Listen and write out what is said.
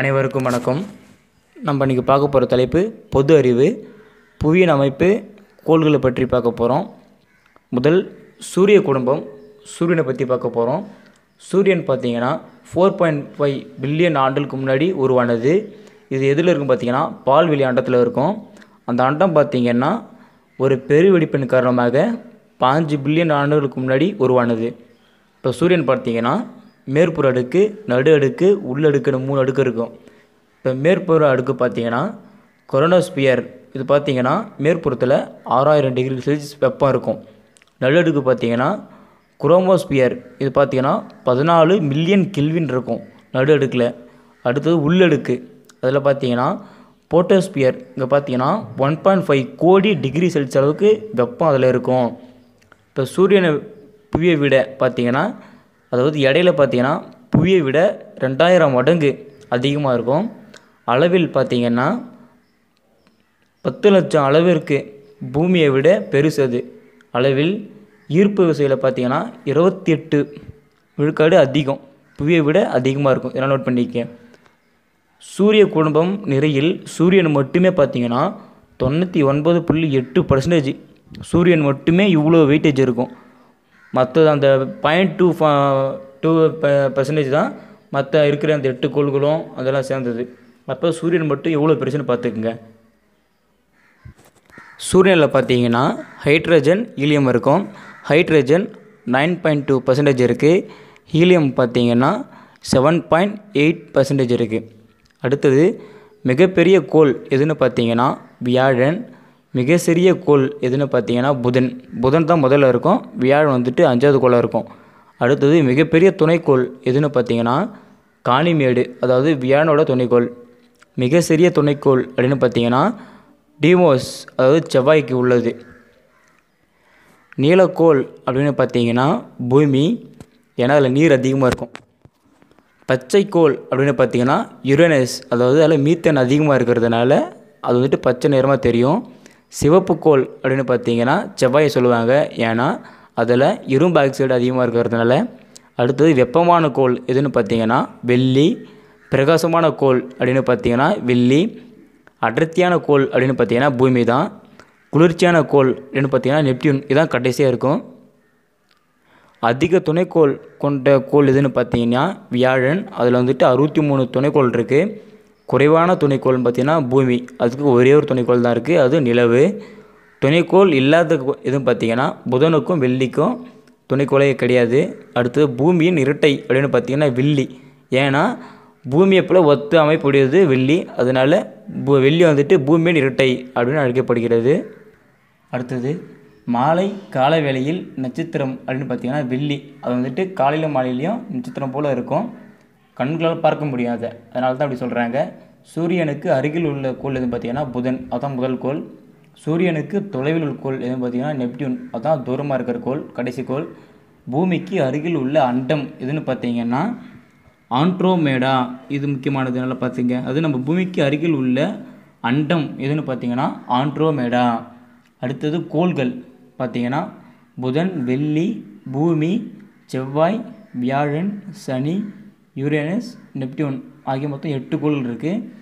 அனைவருக்கும் வணக்கம் நம்ம இன்றைக்கி பார்க்க போகிற தலைப்பு பொது அறிவு புவியின் அமைப்பு கோள்களை பற்றி பார்க்க போகிறோம் முதல் சூரிய குடும்பம் சூரியனை பற்றி பார்க்க போகிறோம் சூரியன் பார்த்திங்கன்னா ஃபோர் பாயிண்ட் ஃபைவ் பில்லியன் ஆண்டுகளுக்கு முன்னாடி உருவானது இது எதில் இருக்கும் பார்த்திங்கன்னா பால்வெளி அண்டத்தில் இருக்கும் அந்த அண்டம் பார்த்திங்கன்னா ஒரு பெருவெடிப்பின் காரணமாக பாஞ்சு பில்லியன் ஆண்டுகளுக்கு முன்னாடி உருவானது இப்போ சூரியன் பார்த்திங்கன்னா மேற்புற அடுக்கு நடு அடுக்கு உள்ளடுக்குன்னு மூணு அடுக்கு இருக்கும் இப்போ மேற்புற அடுக்கு பார்த்தீங்கன்னா கொரோனோஸ்பியர் இது பார்த்தீங்கன்னா மேற்புறத்தில் ஆறாயிரம் டிகிரி செல்சியஸ் வெப்பம் இருக்கும் நல்லடுக்கு பார்த்தீங்கன்னா குரோமோஸ்பியர் இது பார்த்தீங்கன்னா பதினாலு மில்லியன் கில்வின் இருக்கும் நடு அடுக்கில் அடுத்தது உள்ளடுக்கு அதில் பார்த்தீங்கன்னா போட்டோஸ்பியர் இங்கே பார்த்தீங்கன்னா one point five crore degree Celsius அளவுக்கு வெப்பம் அதில் இருக்கும் இப்போ சூரியனை புவியை விட பார்த்தீங்கன்னா அதாவது இடையில பார்த்தீங்கன்னா புவியை விட ரெண்டாயிரம் மடங்கு அதிகமாக இருக்கும் அளவில் பார்த்திங்கன்னா பத்து லட்சம் அளவிற்கு பூமியை விட பெருசு அது அளவில் ஈர்ப்பு விசையில் பார்த்திங்கன்னா இருபத்தி எட்டு விழுக்காடு அதிகம் புவியை விட அதிகமாக இருக்கும் இதெல்லாம் நோட் பண்ணியிருக்கேன் சூரிய குடும்பம் நிறையில் சூரியன் மட்டுமே பார்த்திங்கன்னா தொண்ணூற்றி ஒன்பது புள்ளி எட்டு பர்சன்டேஜ் சூரியன் மட்டுமே இவ்வளோ வெயிட்டேஜ் இருக்கும் மற்றது அந்த பாயிண்ட் டூ ஃபா டூ ப பர்சன்டேஜ் தான் மற்ற இருக்கிற அந்த எட்டு கோள்களும் அதெல்லாம் சேர்ந்தது அப்போ சூரியன் மட்டும் எவ்வளோ பெருசுன்னு பார்த்துக்குங்க சூரியனில் பார்த்தீங்கன்னா ஹைட்ரஜன் ஹீலியம் இருக்கும் hydrogen nine point two percentage இருக்குது ஹீலியம் பார்த்தீங்கன்னா செவன் பாயிண்ட் எயிட் பர்சன்டேஜ் இருக்குது அடுத்தது மிகப்பெரிய கோள் எதுன்னு பார்த்தீங்கன்னா வியாழன் மிக சிறிய கோள் எதுன்னு பார்த்தீங்கன்னா புதன் புதன் தான் முதல்ல இருக்கும் வியாழன் வந்துட்டு அஞ்சாவது கோளாக இருக்கும் அடுத்தது மிகப்பெரிய துணைக்கோள் எதுன்னு பார்த்தீங்கன்னா காணிமேடு அதாவது வியாழனோட துணைக்கோள் மிக சிறிய துணைக்கோள் அப்படின்னு பார்த்தீங்கன்னா டிமோஸ் அதாவது செவ்வாய்க்கு உள்ளது நீலக்கோள் அப்படின்னு பார்த்தீங்கன்னா பூமி ஏன்னா அதில் நீர் அதிகமாக இருக்கும் பச்சைக்கோள் அப்படின்னு பார்த்தீங்கன்னா யுரேனஸ் அதாவது அதில் மீத்தன் அதிகமாக இருக்கிறதுனால அது வந்துட்டு பச்சை நிறமாக தெரியும் சிவப்பு கோல் அப்படின்னு பார்த்தீங்கன்னா செவ்வாயை சொல்லுவாங்க ஏன்னா அதில் இரும்பு ஆக்சைடு அதிகமாக இருக்கிறதுனால அடுத்தது வெப்பமான கோள் எதுன்னு பார்த்தீங்கன்னா வெள்ளி பிரகாசமான கோள் அப்படின்னு பார்த்தீங்கன்னா வெள்ளி அடர்த்தியான கோள் அப்படின்னு பார்த்தீங்கன்னா பூமி தான் குளிர்ச்சியான கோள் அப்படின்னு பார்த்தீங்கன்னா நெப்டியூன் இதுதான் கடைசியாக இருக்கும் அதிக துணைக்கோள் கொண்ட கோள் எதுன்னு பார்த்தீங்கன்னா வியாழன் அதில் வந்துட்டு அறுபத்தி மூணு துணைக்கோள் இருக்குது குறைவான துணைக்கோள்னு பார்த்தீங்கன்னா பூமி அதுக்கு ஒரே ஒரு துணைக்கோள் தான் இருக்குது அது நிலவு துணைக்கோள் இல்லாத எதுவும் பார்த்தீங்கன்னா புதனுக்கும் வெள்ளிக்கும் துணைக்கோளே கிடையாது அடுத்தது பூமியின் இரட்டை அப்படின்னு பார்த்தீங்கன்னா வெள்ளி ஏன்னா பூமியை போல் ஒத்து அமைப்புடையது வெள்ளி அதனால் பூ வெள்ளி வந்துட்டு பூமியின் இரட்டை அப்படின்னு அழைக்கப்படுகிறது அடுத்தது மாலை கால வேளையில் நட்சத்திரம் அப்படின்னு பார்த்தீங்கன்னா வெள்ளி அது வந்துட்டு காலையில் மாலையிலையும் நட்சத்திரம் போல் இருக்கும் கண்களால் பார்க்க முடியாத அதனால தான் அப்படி சொல்கிறாங்க சூரியனுக்கு அருகில் உள்ள கோள் எதுன்னு பார்த்தீங்கன்னா புதன் அதான் முதல் கோள் சூரியனுக்கு தொலைவில் உள்ள கோள் எதுன்னு பார்த்தீங்கன்னா நெப்டியூன் அதான் தூரமாக இருக்கிற கோள் கடைசி கோள் பூமிக்கு அருகில் உள்ள அண்டம் எதுன்னு பார்த்தீங்கன்னா ஆண்ட்ரோமேடா இது முக்கியமானது நல்லா பார்த்துங்க அது நம்ம பூமிக்கு அருகில் உள்ள அண்டம் எதுன்னு பார்த்தீங்கன்னா ஆண்ட்ரோமேடா அடுத்தது கோள்கள் பார்த்தீங்கன்னா புதன் வெள்ளி பூமி செவ்வாய் வியாழன் சனி யூரேனஸ் நெப்டியூன் ஆகிய மொத்தம் எட்டு கோள்கள் இருக்குது